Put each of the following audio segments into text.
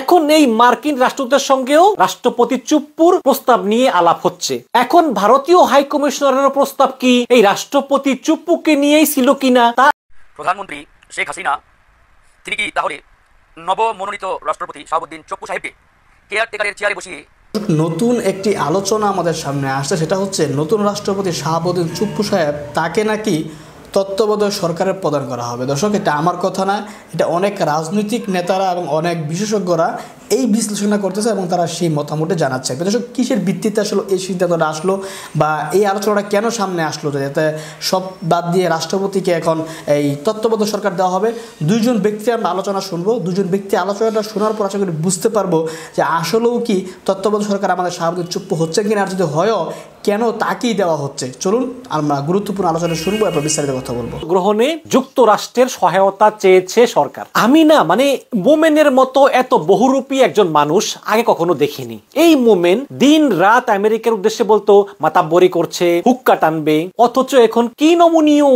এখন এই মার্কিন রাষ্ট্রদূতের সঙ্গেও রাষ্ট্রপতি চুপ্পুর প্রস্তাব নিয়ে আলাপ হচ্ছে এখন ভারতীয় হাই কমিশনারের প্রস্তাব কি এই রাষ্ট্রপতি চুপ্পুকে নিয়েই ছিল কিনা তা প্রধানমন্ত্রী শেখ হাসিনা তিনি কি তাহলে নবমনোনীত রাষ্ট্রপতি শাহাবুদ্দিন চপ্পু সাহেবকে কেয়ারটেকারের চেয়ারে বসিয়ে নতুন একটি আলোচনা আমাদের সামনে আসছে সেটা হচ্ছে নতুন রাষ্ট্রপতি শাহাবুদ্দিন চুপ্পু সাহেব তাকে নাকি তত্ত্বাবধায়ক সরকারের প্রদান করা হবে দর্শক এটা আমার কথা না এটা অনেক রাজনৈতিক নেতারা এবং অনেক বিশেষজ্ঞরা এই বিশ্লেষণটা করতেছে এবং তারা সেই মতামতে জানাচ্ছে দর্শক কিসের ভিত্তিতে আসলে এই সিদ্ধান্তটা আসলো বা এই আলোচনাটা কেন সামনে আসলো যাতে সব বাদ দিয়ে রাষ্ট্রপতিকে এখন এই তত্ত্ববোধ সরকার দেওয়া হবে দুইজন ব্যক্তি আমরা আলোচনা শুনবো দুজন ব্যক্তি আলোচনাটা শোনার পর আশা করি বুঝতে পারবো যে আসলেও কি তত্ত্ববোধ সরকার আমাদের স্বাভাবিক চুপ হচ্ছে কিনা আর যদি হয়ও কেন তাকেই দেওয়া হচ্ছে চলুন আমরা গুরুত্বপূর্ণ আলোচনা শুনবো এরপর বিস্তারিত কথা বলবো গ্রহণে যুক্তরাষ্ট্রের সহায়তা চেয়েছে সরকার আমি না মানে বোমেনের মতো এত বহুরূপী একজন মানুষ আগে কখনো দেখিনি এই মোমেন দিন রাত আমেরিকার উদ্দেশ্যে বলতো মাতাব্বরি করছে হুক্কা টানবে অথচ এখন কি নমনীয়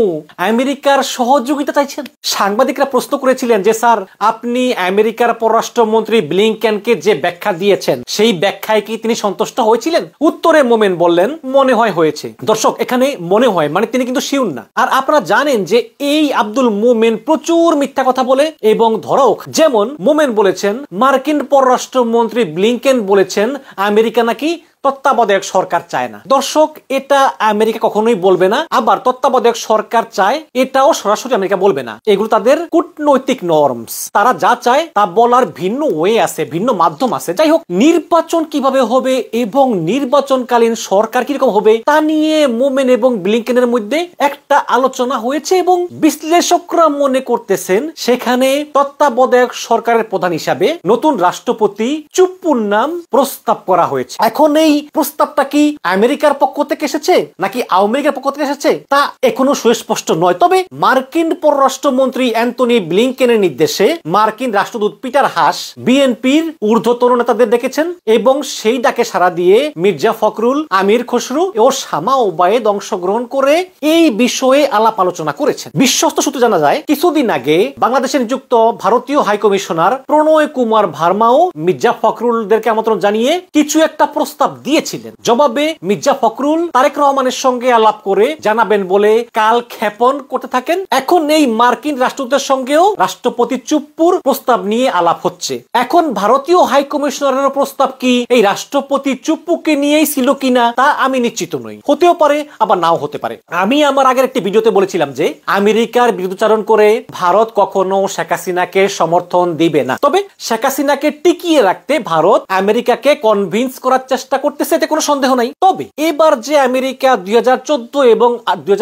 আমেরিকার সহযোগিতা চাইছেন সাংবাদিকরা প্রশ্ন করেছিলেন যে স্যার আপনি আমেরিকার পররাষ্ট্রমন্ত্রী ব্লিংকেনকে যে ব্যাখ্যা দিয়েছেন সেই ব্যাখ্যায় কি তিনি সন্তুষ্ট হয়েছিলেন উত্তরে মোমেন বললেন মনে হয় হয়েছে দর্শক এখানে মনে হয় মানে তিনি কিন্তু শিউন না আর আপনারা জানেন যে এই আব্দুল মোমেন প্রচুর মিথ্যা কথা বলে এবং ধরক যেমন মোমেন বলেছেন মার্কিন পররাষ্ট্রমন্ত্রী ব্লিংকেন বলেছেন আমেরিকা নাকি তত্ত্বাবধায়ক সরকার চায় না দর্শক এটা আমেরিকা কখনোই বলবে না আবার তত্ত্বাবধায়ক সরকার চায় এটাও সরাসরি আমেরিকা বলবে না এগুলো তাদের কূটনৈতিক নর্মস তারা যা চায় তা বলার ভিন্ন ওয়ে আছে ভিন্ন মাধ্যম আছে যাই হোক নির্বাচন কিভাবে হবে এবং নির্বাচনকালীন সরকার কিরকম হবে তা নিয়ে মোমেন এবং ব্লিংকেনের মধ্যে একটা আলোচনা হয়েছে এবং বিশ্লেষকরা মনে করতেছেন সেখানে তত্ত্বাবধায়ক সরকারের প্রধান হিসাবে নতুন রাষ্ট্রপতি চুপ্পুর নাম প্রস্তাব করা হয়েছে এখন এই প্রস্তাবটা কি আমেরিকার পক্ষ থেকে এসেছে নাকি আওয়ামী লীগের পক্ষ থেকে এসেছে তা এখনো সুস্পষ্ট নয় তবে মার্কিন পররাষ্ট্রমন্ত্রী অ্যান্টনি ব্লিংকেনের নির্দেশে মার্কিন রাষ্ট্রদূত পিটার হাস বিএনপির ঊর্ধ্বতন নেতাদের ডেকেছেন এবং সেই ডাকে সারা দিয়ে মির্জা ফখরুল আমির খসরু ও শামা ওবায়েদ অংশগ্রহণ করে এই বিষয়ে আলাপ আলোচনা করেছেন বিশ্বস্ত সূত্রে জানা যায় কিছুদিন আগে বাংলাদেশে নিযুক্ত ভারতীয় হাইকমিশনার প্রণয় কুমার ভার্মাও মির্জা ফখরুলদেরকে আমন্ত্রণ জানিয়ে কিছু একটা প্রস্তাব দিয়েছিলেন জবাবে মির্জা ফখরুল তারেক রহমানের সঙ্গে আলাপ করে জানাবেন বলে কাল ক্ষেপণ করতে থাকেন এখন এই মার্কিন রাষ্ট্রদূতের সঙ্গেও রাষ্ট্রপতি চুপ্পুর প্রস্তাব নিয়ে আলাপ হচ্ছে এখন ভারতীয় হাই কমিশনারের প্রস্তাব কি এই রাষ্ট্রপতি চুপ্পুকে নিয়েই ছিল কিনা তা আমি নিশ্চিত নই হতেও পারে আবার নাও হতে পারে আমি আমার আগের একটি ভিডিওতে বলেছিলাম যে আমেরিকার বিরুদ্ধারণ করে ভারত কখনো শেখ হাসিনাকে সমর্থন দিবে না তবে শেখ হাসিনাকে টিকিয়ে রাখতে ভারত আমেরিকাকে কনভিন্স করার চেষ্টা করতে করতেছে এতে কোনো সন্দেহ নাই তবে এবার যে আমেরিকা দুই এবং দুই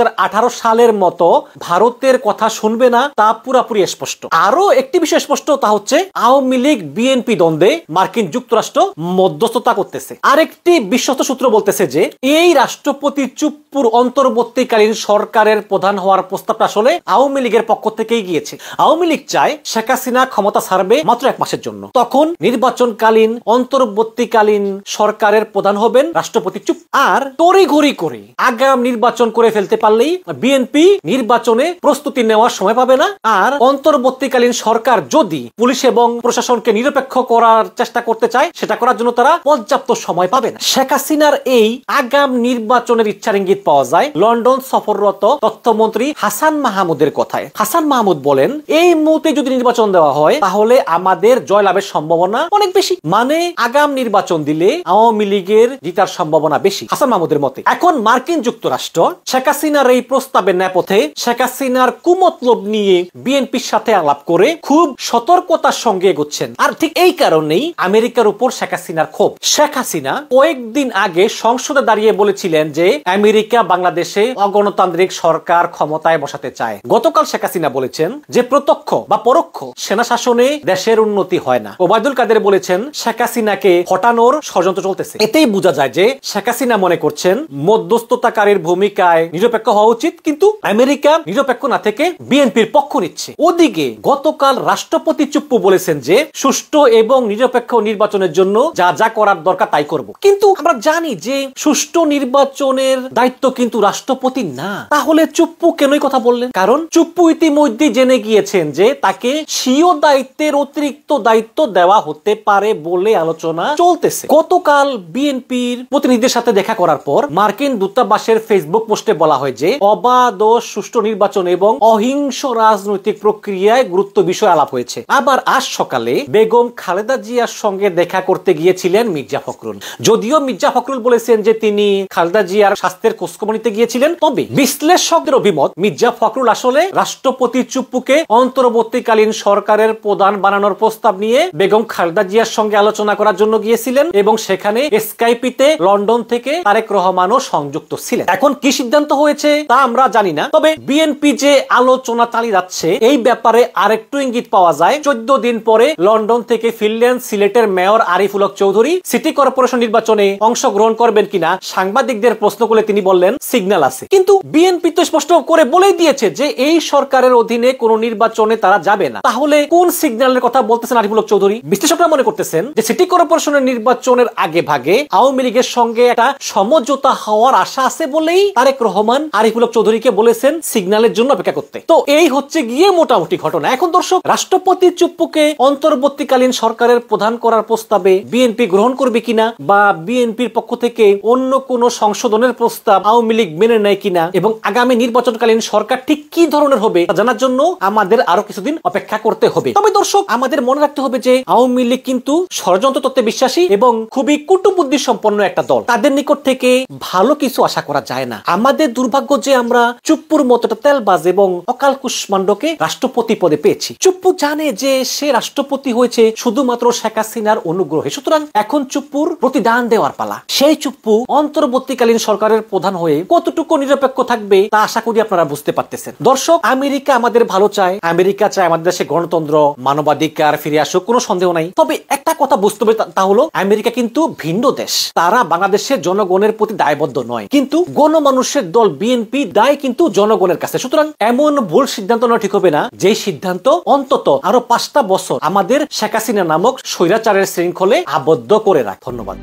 সালের মতো ভারতের কথা শুনবে না তা পুরাপুরি স্পষ্ট আরো একটি বিষয় স্পষ্ট তা হচ্ছে আওয়ামী লীগ বিএনপি দ্বন্দ্বে মার্কিন যুক্তরাষ্ট্র মধ্যস্থতা করতেছে আরেকটি বিশ্বস্ত সূত্র বলতেছে যে এই রাষ্ট্রপতি চুপ্পুর অন্তর্বর্তীকালীন সরকারের প্রধান হওয়ার প্রস্তাবটা আসলে আওয়ামী লীগের পক্ষ থেকেই গিয়েছে আওয়ামী লীগ চায় শেখ হাসিনা ক্ষমতা ছাড়বে মাত্র এক মাসের জন্য তখন নির্বাচনকালীন অন্তর্বর্তীকালীন সরকারের প্রধান হবেন রাষ্ট্রপতি চুপ আর তরি ঘড়ি করে আগাম নির্বাচন করে ফেলতে পারলেই বিএনপি নির্বাচনে প্রস্তুতি নেওয়ার সময় পাবে না আর অন্তর্বর্তীকালীন সরকার যদি পুলিশ এবং প্রশাসনকে নিরপেক্ষ করার চেষ্টা করতে চায় সেটা করার জন্য তারা পর্যাপ্ত সময় পাবে না শেখ হাসিনার এই আগাম নির্বাচনের ইচ্ছার ইঙ্গিত পাওয়া যায় লন্ডন সফররত তথ্যমন্ত্রী হাসান মাহমুদের কথায় হাসান মাহমুদ বলেন এই মুহূর্তে যদি নির্বাচন দেওয়া হয় তাহলে আমাদের জয়লাভের সম্ভাবনা অনেক বেশি মানে আগাম নির্বাচন দিলে আওয়ামী লীগ লীগের জিতার সম্ভাবনা বেশি হাসান মাহমুদের মতে এখন মার্কিন যুক্তরাষ্ট্র শেখ হাসিনার এই প্রস্তাবের নেপথে শেখ হাসিনার কুমতলব নিয়ে বিএনপির সাথে আলাপ করে খুব সতর্কতার সঙ্গে এগোচ্ছেন আর ঠিক এই কারণেই আমেরিকার উপর শেখ হাসিনার ক্ষোভ শেখ হাসিনা কয়েকদিন আগে সংসদে দাঁড়িয়ে বলেছিলেন যে আমেরিকা বাংলাদেশে অগণতান্ত্রিক সরকার ক্ষমতায় বসাতে চায় গতকাল শেখ হাসিনা বলেছেন যে প্রত্যক্ষ বা পরোক্ষ সেনা শাসনে দেশের উন্নতি হয় না ওবায়দুল কাদের বলেছেন শেখ হাসিনাকে হটানোর ষড়যন্ত্র চলতেছে এতেই বোঝা যায় যে শেখ হাসিনা মনে করছেন মধ্যস্থতাকারীর ভূমিকায় নিরপেক্ষ হওয়া উচিত কিন্তু আমেরিকা নিরপেক্ষ না থেকে বিএনপির পক্ষ নিচ্ছে ওদিকে গতকাল রাষ্ট্রপতি চুপ্পু বলেছেন যে সুষ্ঠু এবং নিরপেক্ষ নির্বাচনের জন্য যা যা করার দরকার তাই করব কিন্তু আমরা জানি যে সুষ্ঠু নির্বাচনের দায়িত্ব কিন্তু রাষ্ট্রপতি না তাহলে চুপ্পু কেনই কথা বললেন কারণ চুপ্পু ইতিমধ্যে জেনে গিয়েছেন যে তাকে স্বীয় দায়িত্বের অতিরিক্ত দায়িত্ব দেওয়া হতে পারে বলে আলোচনা চলতেছে গতকাল বি বিএনপির প্রতিনিধিদের সাথে দেখা করার পর মার্কিন দূতাবাসের ফেসবুক পোস্টে বলা হয় যে অবাধ ও সুষ্ঠু নির্বাচন এবং অহিংস রাজনৈতিক প্রক্রিয়ায় গুরুত্ব বিষয় আলাপ হয়েছে আবার আজ সকালে বেগম খালেদা জিয়ার সঙ্গে দেখা করতে গিয়েছিলেন মির্জা ফখরুল যদিও মির্জা ফখরুল বলেছেন যে তিনি খালেদা জিয়ার স্বাস্থ্যের খোঁজখবর গিয়েছিলেন তবে বিশ্লেষকদের অভিমত মির্জা ফখরুল আসলে রাষ্ট্রপতি চুপ্পুকে অন্তর্বর্তীকালীন সরকারের প্রধান বানানোর প্রস্তাব নিয়ে বেগম খালেদা জিয়ার সঙ্গে আলোচনা করার জন্য গিয়েছিলেন এবং সেখানে এস স্কাইপিতে লন্ডন থেকে তারেক রহমানও সংযুক্ত ছিলেন এখন কি সিদ্ধান্ত হয়েছে তা আমরা জানি না তবে বিএনপি যে আলোচনা চালিয়ে যাচ্ছে এই ব্যাপারে আরেকটু ইঙ্গিত পাওয়া যায় চোদ্দ দিন পরে লন্ডন থেকে ফিরলেন সিলেটের মেয়র আরিফুলক চৌধুরী সিটি কর্পোরেশন নির্বাচনে অংশগ্রহণ করবেন কিনা সাংবাদিকদের প্রশ্ন করলে তিনি বললেন সিগন্যাল আছে কিন্তু বিএনপি তো স্পষ্ট করে বলেই দিয়েছে যে এই সরকারের অধীনে কোন নির্বাচনে তারা যাবে না তাহলে কোন সিগন্যালের কথা বলতেছেন আরিফুলক চৌধুরী বিশ্লেষকরা মনে করতেছেন যে সিটি কর্পোরেশনের নির্বাচনের আগে ভাগে আওয়ামী লীগের সঙ্গে একটা সমঝোতা হওয়ার আশা আছে বলেই তারেক রহমান আরিফুলক চৌধুরীকে বলেছেন সিগন্যালের জন্য অপেক্ষা করতে তো এই হচ্ছে গিয়ে মোটামুটি ঘটনা এখন দর্শক রাষ্ট্রপতি চুপ্পুকে অন্তর্বর্তীকালীন সরকারের প্রধান করার প্রস্তাবে বিএনপি গ্রহণ করবে কিনা বা বিএনপির পক্ষ থেকে অন্য কোন সংশোধনের প্রস্তাব আওয়ামী লীগ মেনে নেয় কিনা এবং আগামী নির্বাচনকালীন সরকার ঠিক কি ধরনের হবে তা জানার জন্য আমাদের আরো কিছুদিন অপেক্ষা করতে হবে তবে দর্শক আমাদের মনে রাখতে হবে যে আওয়ামী লীগ কিন্তু ষড়যন্ত্র তত্ত্বে বিশ্বাসী এবং খুবই কুটুবুদ্ধি বুদ্ধি সম্পন্ন একটা দল তাদের নিকট থেকে ভালো কিছু আশা করা যায় না আমাদের দুর্ভাগ্য যে আমরা চুপ্পুর মতোটা তেলবাজ এবং অকাল কুষ্মাণ্ডকে রাষ্ট্রপতি পদে পেয়েছি চুপ্পু জানে যে সে রাষ্ট্রপতি হয়েছে শুধুমাত্র শেখ হাসিনার অনুগ্রহে সুতরাং এখন চুপ্পুর প্রতিদান দেওয়ার পালা সেই চুপ্পু অন্তর্বর্তীকালীন সরকারের প্রধান হয়ে কতটুকু নিরপেক্ষ থাকবে তা আশা করি আপনারা বুঝতে পারতেছেন দর্শক আমেরিকা আমাদের ভালো চায় আমেরিকা চায় আমাদের দেশে গণতন্ত্র মানবাধিকার ফিরে আসুক কোনো সন্দেহ নাই তবে একটা কথা বুঝতে হবে তা হলো আমেরিকা কিন্তু ভিন্ন দেশ বাংলাদেশ তারা বাংলাদেশের জনগণের প্রতি দায়বদ্ধ নয় কিন্তু গণমানুষের দল বিএনপি দায় কিন্তু জনগণের কাছে সুতরাং এমন ভুল সিদ্ধান্ত নেওয়া ঠিক হবে না যে সিদ্ধান্ত অন্তত আরো পাঁচটা বছর আমাদের শেখ হাসিনা নামক স্বৈরাচারের শৃঙ্খলে আবদ্ধ করে রাখ ধন্যবাদ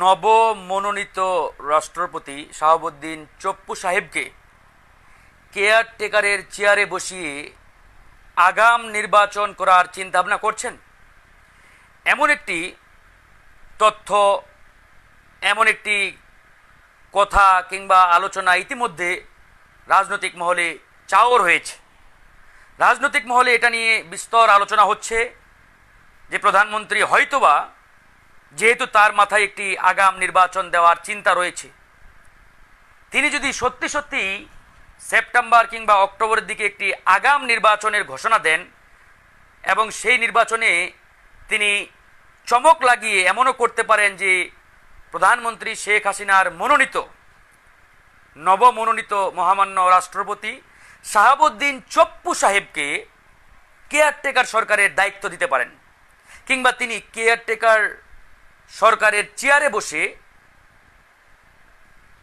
নব মনোনীত রাষ্ট্রপতি শাহাবুদ্দিন চপ্পু সাহেবকে কেয়ারটেকারের চেয়ারে বসিয়ে আগাম নির্বাচন করার চিন্তাভাবনা করছেন এমন একটি তথ্য এমন একটি কথা কিংবা আলোচনা ইতিমধ্যে রাজনৈতিক মহলে চাওর হয়েছে রাজনৈতিক মহলে এটা নিয়ে বিস্তর আলোচনা হচ্ছে যে প্রধানমন্ত্রী হয়তোবা যেহেতু তার মাথায় একটি আগাম নির্বাচন দেওয়ার চিন্তা রয়েছে তিনি যদি সত্যি সত্যি সেপ্টেম্বর কিংবা অক্টোবরের দিকে একটি আগাম নির্বাচনের ঘোষণা দেন এবং সেই নির্বাচনে তিনি চমক লাগিয়ে এমনও করতে পারেন যে প্রধানমন্ত্রী শেখ হাসিনার মনোনীত নবমনোনীত মহামান্য রাষ্ট্রপতি শাহাবুদ্দিন চপ্পু সাহেবকে কেয়ারটেকার সরকারের দায়িত্ব দিতে পারেন কিংবা তিনি কেয়ারটেকার সরকারের চেয়ারে বসে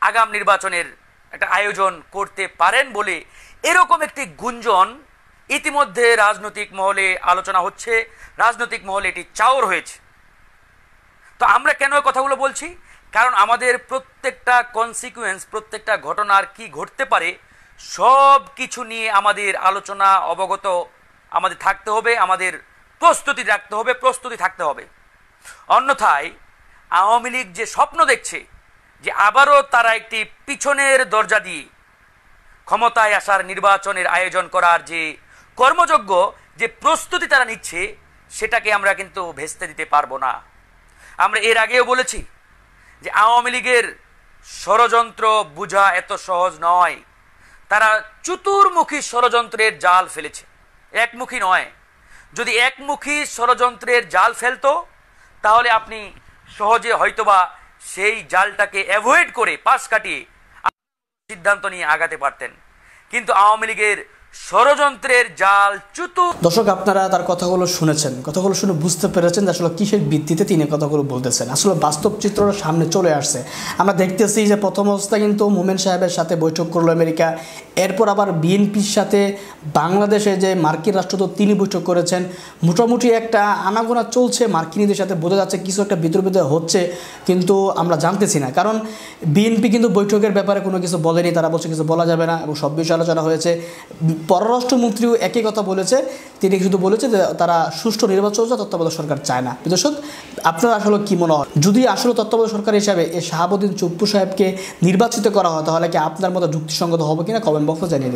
আগাম নির্বাচনের একটা আয়োজন করতে পারেন বলে এরকম একটি গুঞ্জন ইতিমধ্যে রাজনৈতিক মহলে আলোচনা হচ্ছে রাজনৈতিক মহলে এটি চাওর হয়েছে তো আমরা কেন কথাগুলো বলছি কারণ আমাদের প্রত্যেকটা কনসিকুয়েন্স প্রত্যেকটা ঘটনার কি ঘটতে পারে সব কিছু নিয়ে আমাদের আলোচনা অবগত আমাদের থাকতে হবে আমাদের প্রস্তুতি রাখতে হবে প্রস্তুতি থাকতে হবে অন্যথায় আওয়ামী লীগ যে স্বপ্ন দেখছে যে আবারও তারা একটি পিছনের দরজা দিয়ে ক্ষমতায় আসার নির্বাচনের আয়োজন করার যে কর্মযোগ্য যে প্রস্তুতি তারা নিচ্ছে সেটাকে আমরা কিন্তু ভেস্তে দিতে পারবো না আমরা এর আগেও বলেছি যে আওয়ামী লীগের ষড়যন্ত্র বোঝা এত সহজ নয় তারা চতুর্মুখী ষড়যন্ত্রের জাল ফেলেছে একমুখী নয় যদি একমুখী ষড়যন্ত্রের জাল ফেলতো তাহলে আপনি সহজে হয়তোবা সেই জালটাকে অ্যাভয়েড করে পাশ কাটিয়ে সিদ্ধান্ত নিয়ে আগাতে পারতেন কিন্তু আওয়ামী লীগের ষড়যন্ত্রের জাল চুতু দর্শক আপনারা তার কথাগুলো শুনেছেন কথাগুলো শুনে বুঝতে পেরেছেন যে আসলে কিসের ভিত্তিতে তিনি কথাগুলো বলতেছেন আসলে বাস্তব চিত্রটা সামনে চলে আসছে আমরা দেখতেছি যে প্রথম অবস্থা কিন্তু মোমেন সাহেবের সাথে বৈঠক করলো আমেরিকা এরপর আবার বিএনপির সাথে বাংলাদেশে যে মার্কিন রাষ্ট্রদূত তিনি বৈঠক করেছেন মোটামুটি একটা আনাগোনা চলছে মার্কিনীদের সাথে বোঝা যাচ্ছে কিছু একটা বিদ্রোহ হচ্ছে কিন্তু আমরা জানতেছি না কারণ বিএনপি কিন্তু বৈঠকের ব্যাপারে কোনো কিছু বলেনি তারা বলছে কিছু বলা যাবে না এবং সব বিষয়ে আলোচনা হয়েছে পররাষ্ট্রমন্ত্রীও একই কথা বলেছে তিনি শুধু বলেছে যে তারা সুষ্ঠু নির্বাচন তত্ত্বাবধায়ক সরকার চায় না দর্শক আপনার আসলে কী মনে হয় যদি আসলে তত্ত্বাবধায়ক সরকার হিসাবে এ শাহাবুদ্দিন চুপ্পু সাহেবকে নির্বাচিত করা হয় তাহলে কি আপনার মতো যুক্তিসঙ্গত হবে কিনা কমেন্ট বক্সে জানিয়ে দেবেন